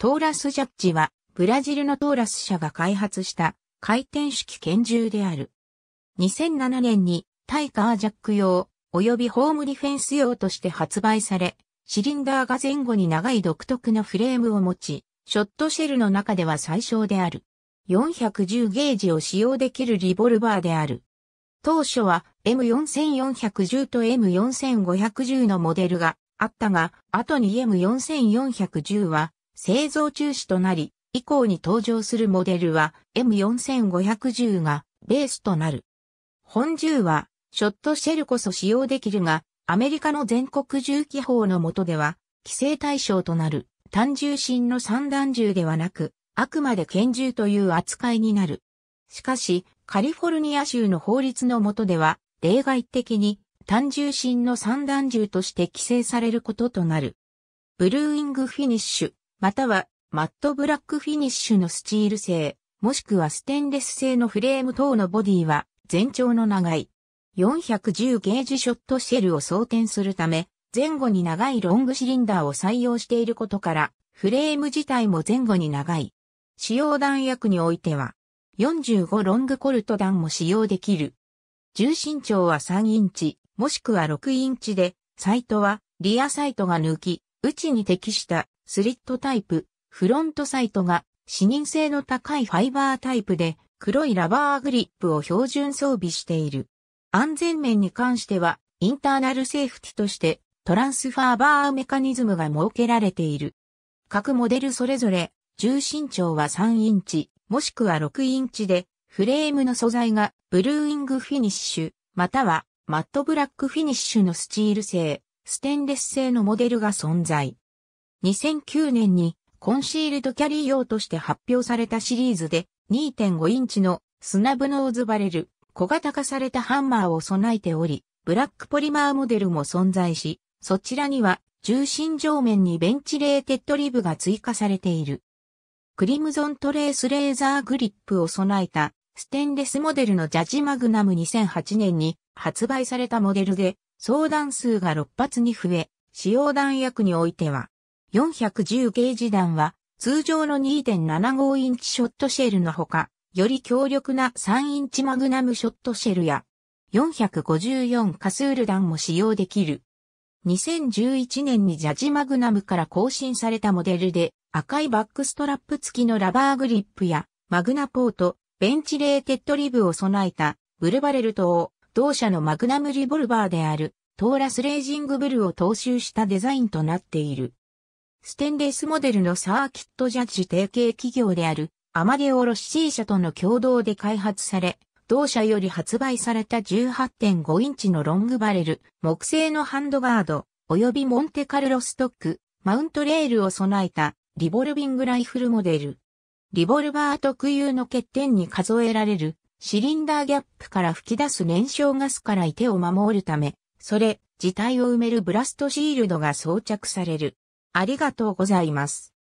トーラスジャッジは、ブラジルのトーラス社が開発した回転式拳銃である。2007年に対カージャック用及びホームディフェンス用として発売され、シリンダーが前後に長い独特のフレームを持ち、ショットシェルの中では最小である。410ゲージを使用できるリボルバーである。当初は M4410 と M4510 のモデルがあったが、後に M4410 は製造中止となり、以降に登場するモデルは M4510 がベースとなる。本銃はショットシェルこそ使用できるが、アメリカの全国銃規法の下では、規制対象となる単銃身の三弾銃ではなく、あくまで拳銃という扱いになる。しかし、カリフォルニア州の法律の下では、例外的に単銃身の三弾銃として規制されることとなる。ブルーイングフィニッシュ。またはマットブラックフィニッシュのスチール製、もしくはステンレス製のフレーム等のボディは全長の長い410ゲージショットシェルを装填するため、前後に長いロングシリンダーを採用していることから、フレーム自体も前後に長い。使用弾薬においては、45ロングコルト弾も使用できる。重心長は3インチ、もしくは6インチで、サイトはリアサイトが抜き、内に適したスリットタイプ、フロントサイトが視認性の高いファイバータイプで黒いラバーグリップを標準装備している。安全面に関してはインターナルセーフティとしてトランスファーバーメカニズムが設けられている。各モデルそれぞれ重心長は3インチ、もしくは6インチで、フレームの素材がブルーイングフィニッシュ、またはマットブラックフィニッシュのスチール製、ステンレス製のモデルが存在。2009年にコンシールドキャリー用として発表されたシリーズで2.5インチのスナブノーズバレル、小型化されたハンマーを備えており、ブラックポリマーモデルも存在し、そちらには重心上面にベンチレーテッドリブが追加されている。クリムゾントレースレーザーグリップを備えたステンレスモデルのジャジマグナム2008年に発売されたモデルで相談数が6発に増え、使用弾薬においては410ゲージ弾は、通常の2.75インチショットシェルのほか、より強力な3インチマグナムショットシェルや、454カスール弾も使用できる。2011年にジャジマグナムから更新されたモデルで、赤いバックストラップ付きのラバーグリップや、マグナポート、ベンチレーテッドリブを備えた、ブルバレル等を、同社のマグナムリボルバーである、トーラスレージングブルを踏襲したデザインとなっている。ステンレスモデルのサーキットジャッジ提携企業であるアマデオロッシー社との共同で開発され、同社より発売された18.5インチのロングバレル、木製のハンドガード、及びモンテカルロストック、マウントレールを備えたリボルビングライフルモデル。リボルバー特有の欠点に数えられるシリンダーギャップから吹き出す燃焼ガスからい手を守るため、それ自体を埋めるブラストシールドが装着される。ありがとうございます。